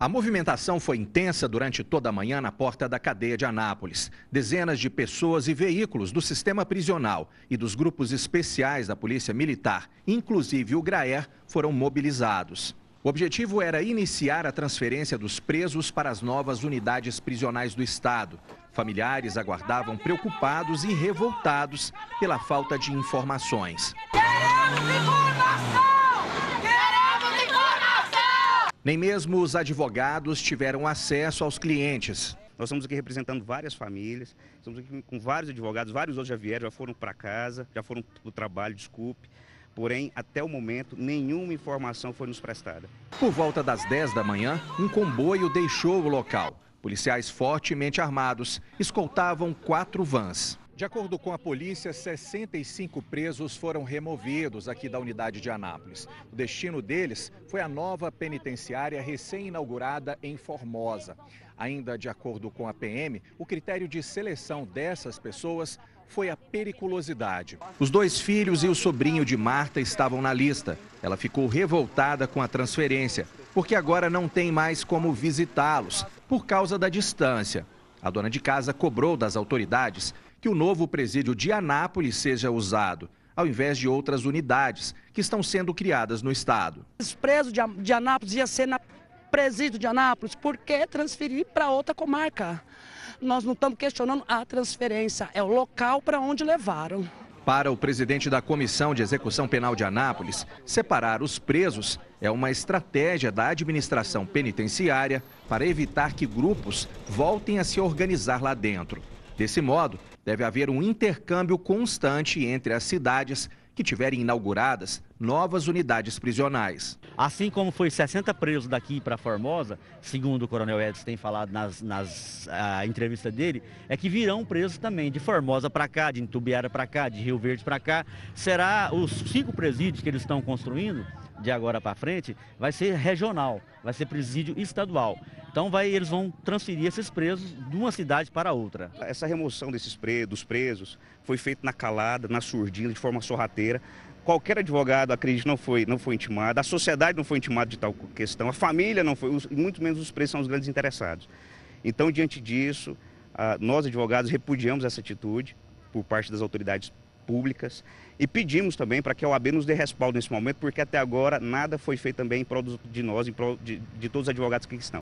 A movimentação foi intensa durante toda a manhã na porta da cadeia de Anápolis. Dezenas de pessoas e veículos do sistema prisional e dos grupos especiais da Polícia Militar, inclusive o GRAER, foram mobilizados. O objetivo era iniciar a transferência dos presos para as novas unidades prisionais do Estado. Familiares aguardavam preocupados e revoltados pela falta de informações. Queremos Nem mesmo os advogados tiveram acesso aos clientes. Nós estamos aqui representando várias famílias, estamos aqui com vários advogados, vários outros já vieram, já foram para casa, já foram para o trabalho, desculpe. Porém, até o momento, nenhuma informação foi nos prestada. Por volta das 10 da manhã, um comboio deixou o local. Policiais fortemente armados escoltavam quatro vans. De acordo com a polícia, 65 presos foram removidos aqui da unidade de Anápolis. O destino deles foi a nova penitenciária recém-inaugurada em Formosa. Ainda de acordo com a PM, o critério de seleção dessas pessoas foi a periculosidade. Os dois filhos e o sobrinho de Marta estavam na lista. Ela ficou revoltada com a transferência, porque agora não tem mais como visitá-los por causa da distância. A dona de casa cobrou das autoridades que o novo presídio de Anápolis seja usado, ao invés de outras unidades que estão sendo criadas no estado. Os presos de Anápolis ia ser na presídio de Anápolis, por que transferir para outra comarca? Nós não estamos questionando a transferência, é o local para onde levaram. Para o presidente da Comissão de Execução Penal de Anápolis, separar os presos é uma estratégia da administração penitenciária para evitar que grupos voltem a se organizar lá dentro. Desse modo, deve haver um intercâmbio constante entre as cidades que tiverem inauguradas novas unidades prisionais. Assim como foi 60 presos daqui para Formosa, segundo o coronel Edson tem falado nas, nas ah, entrevista dele, é que virão presos também de Formosa para cá, de Itumbiara para cá, de Rio Verde para cá. Será os cinco presídios que eles estão construindo de agora para frente vai ser regional, vai ser presídio estadual. Então vai, eles vão transferir esses presos de uma cidade para outra. Essa remoção desses presos, dos presos foi feita na calada, na surdina, de forma sorrateira. Qualquer advogado, acredite, não foi, não foi intimado, a sociedade não foi intimada de tal questão, a família não foi, muito menos os presos são os grandes interessados. Então, diante disso, nós advogados repudiamos essa atitude por parte das autoridades públicas e pedimos também para que a OAB nos dê respaldo nesse momento, porque até agora nada foi feito também em prol de nós, em prol de, de todos os advogados que estão.